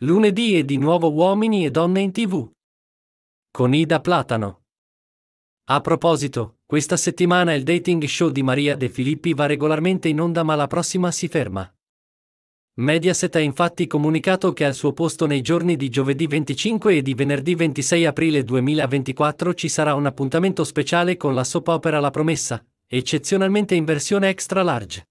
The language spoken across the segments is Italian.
Lunedì e di nuovo Uomini e Donne in TV. Con Ida Platano. A proposito, questa settimana il dating show di Maria De Filippi va regolarmente in onda ma la prossima si ferma. Mediaset ha infatti comunicato che al suo posto nei giorni di giovedì 25 e di venerdì 26 aprile 2024 ci sarà un appuntamento speciale con la soap opera La Promessa, eccezionalmente in versione extra large.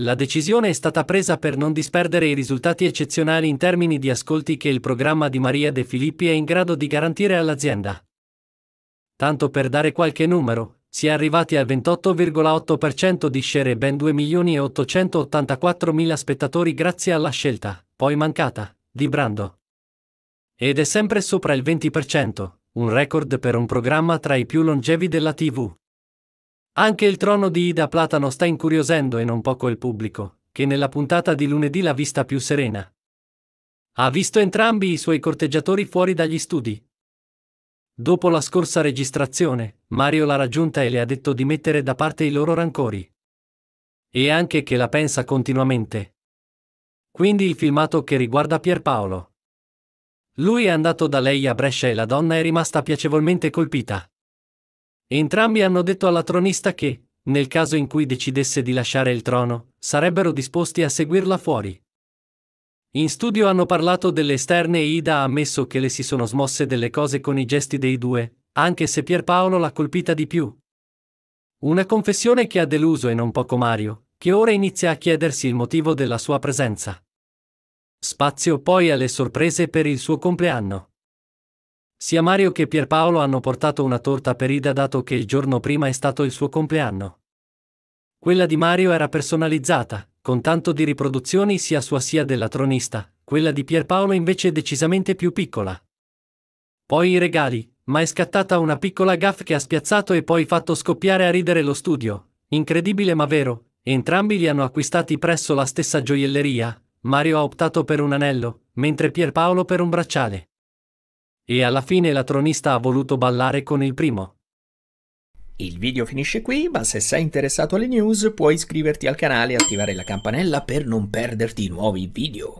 La decisione è stata presa per non disperdere i risultati eccezionali in termini di ascolti che il programma di Maria De Filippi è in grado di garantire all'azienda. Tanto per dare qualche numero, si è arrivati al 28,8% di share e ben 2.884.000 spettatori grazie alla scelta, poi mancata, di Brando. Ed è sempre sopra il 20%, un record per un programma tra i più longevi della TV. Anche il trono di Ida Platano sta incuriosendo e non poco il pubblico, che nella puntata di lunedì l'ha vista più serena. Ha visto entrambi i suoi corteggiatori fuori dagli studi. Dopo la scorsa registrazione, Mario l'ha raggiunta e le ha detto di mettere da parte i loro rancori. E anche che la pensa continuamente. Quindi il filmato che riguarda Pierpaolo. Lui è andato da lei a Brescia e la donna è rimasta piacevolmente colpita. Entrambi hanno detto alla tronista che, nel caso in cui decidesse di lasciare il trono, sarebbero disposti a seguirla fuori. In studio hanno parlato delle esterne e Ida ha ammesso che le si sono smosse delle cose con i gesti dei due, anche se Pierpaolo l'ha colpita di più. Una confessione che ha deluso e non poco Mario, che ora inizia a chiedersi il motivo della sua presenza. Spazio poi alle sorprese per il suo compleanno. Sia Mario che Pierpaolo hanno portato una torta per Ida dato che il giorno prima è stato il suo compleanno. Quella di Mario era personalizzata, con tanto di riproduzioni sia sua sia della tronista, quella di Pierpaolo invece decisamente più piccola. Poi i regali, ma è scattata una piccola gaff che ha spiazzato e poi fatto scoppiare a ridere lo studio. Incredibile ma vero, entrambi li hanno acquistati presso la stessa gioielleria. Mario ha optato per un anello, mentre Pierpaolo per un bracciale. E alla fine la tronista ha voluto ballare con il primo. Il video finisce qui, ma se sei interessato alle news puoi iscriverti al canale e attivare la campanella per non perderti nuovi video.